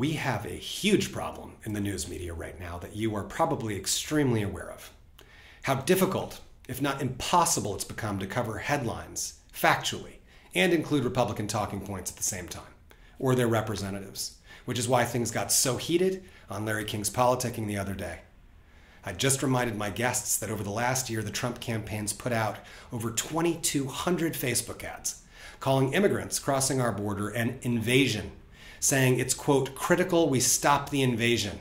we have a huge problem in the news media right now that you are probably extremely aware of. How difficult, if not impossible, it's become to cover headlines factually and include Republican talking points at the same time, or their representatives, which is why things got so heated on Larry King's politicking the other day. I just reminded my guests that over the last year, the Trump campaign's put out over 2,200 Facebook ads calling immigrants crossing our border an invasion saying it's, quote, critical we stop the invasion.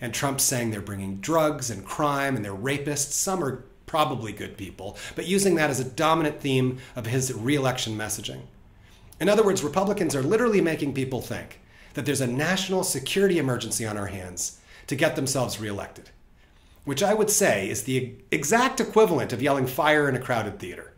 And Trump's saying they're bringing drugs and crime and they're rapists. Some are probably good people, but using that as a dominant theme of his reelection messaging. In other words, Republicans are literally making people think that there's a national security emergency on our hands to get themselves reelected, which I would say is the exact equivalent of yelling fire in a crowded theater.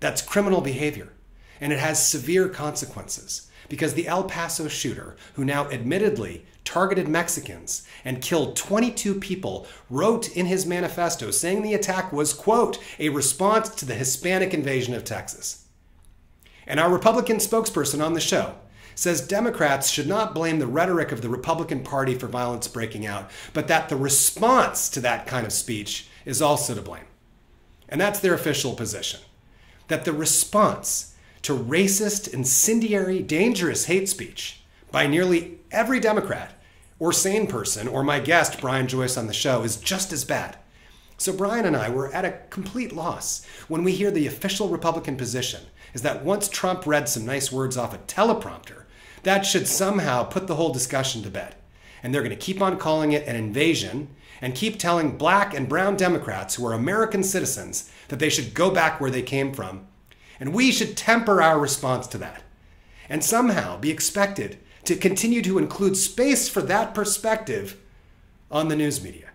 That's criminal behavior, and it has severe consequences because the El Paso shooter, who now admittedly targeted Mexicans and killed 22 people, wrote in his manifesto saying the attack was, quote, a response to the Hispanic invasion of Texas. And our Republican spokesperson on the show says Democrats should not blame the rhetoric of the Republican Party for violence breaking out, but that the response to that kind of speech is also to blame. And that's their official position that the response to racist, incendiary, dangerous hate speech by nearly every Democrat or sane person or my guest, Brian Joyce, on the show is just as bad. So Brian and I were at a complete loss when we hear the official Republican position is that once Trump read some nice words off a teleprompter, that should somehow put the whole discussion to bed. And they're going to keep on calling it an invasion and keep telling black and brown Democrats who are American citizens that they should go back where they came from and we should temper our response to that and somehow be expected to continue to include space for that perspective on the news media.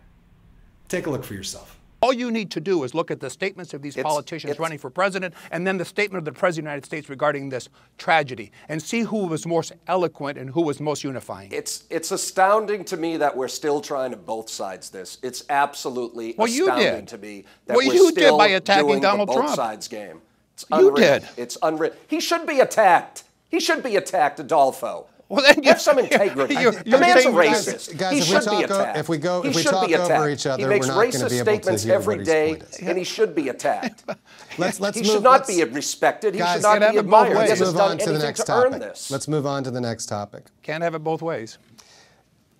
Take a look for yourself. All you need to do is look at the statements of these it's, politicians it's, running for president and then the statement of the President of the United States regarding this tragedy and see who was most eloquent and who was most unifying. It's, it's astounding to me that we're still trying to both sides this. It's absolutely well, astounding to me that well, we're still did by attacking doing Donald the both Trump. sides game. It's you did. It's unwritten. He should be attacked. He should be attacked, Adolfo. Well, then you have some integrity. you you the man's a racist. Guys, guys, he should be attacked. if we go, he if we talk over each other, we're not going to be able to every day, yeah. and he should be attacked. let's, let's he move, should not be respected. Guys, should not be admired. He hasn't done anything to, to earn this. Let's move on to the next topic. Can't have it both ways.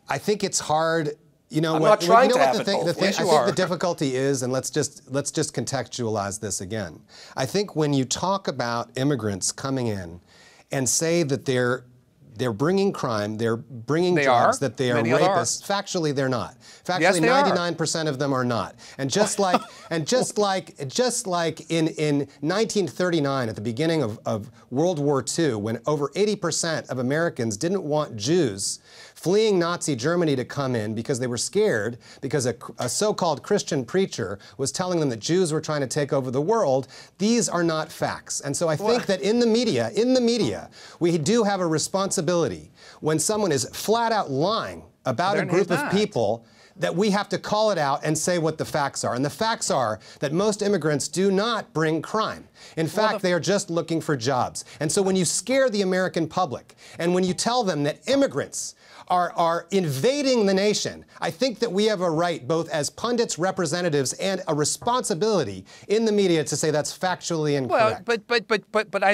I think it's hard you know I'm what, not trying you know to what have the thing, the thing yes, I think are. the difficulty is, and let's just let's just contextualize this again. I think when you talk about immigrants coming in and say that they're they're bringing crime, they're bringing they jobs, are. that they are Many rapists. Are. Factually, they're not. Factually, 99% of them are not. And just like and just like just like in, in 1939, at the beginning of, of World War II, when over 80% of Americans didn't want Jews fleeing Nazi Germany to come in because they were scared because a, a so-called Christian preacher was telling them that Jews were trying to take over the world. These are not facts. And so I think what? that in the media, in the media, we do have a responsibility when someone is flat out lying about They're a group of people that we have to call it out and say what the facts are. And the facts are that most immigrants do not bring crime. In well, fact, the they are just looking for jobs. And so when you scare the American public and when you tell them that immigrants are, are invading the nation, I think that we have a right, both as pundits, representatives, and a responsibility in the media to say that's factually incorrect. Well, but, but, but, but, but I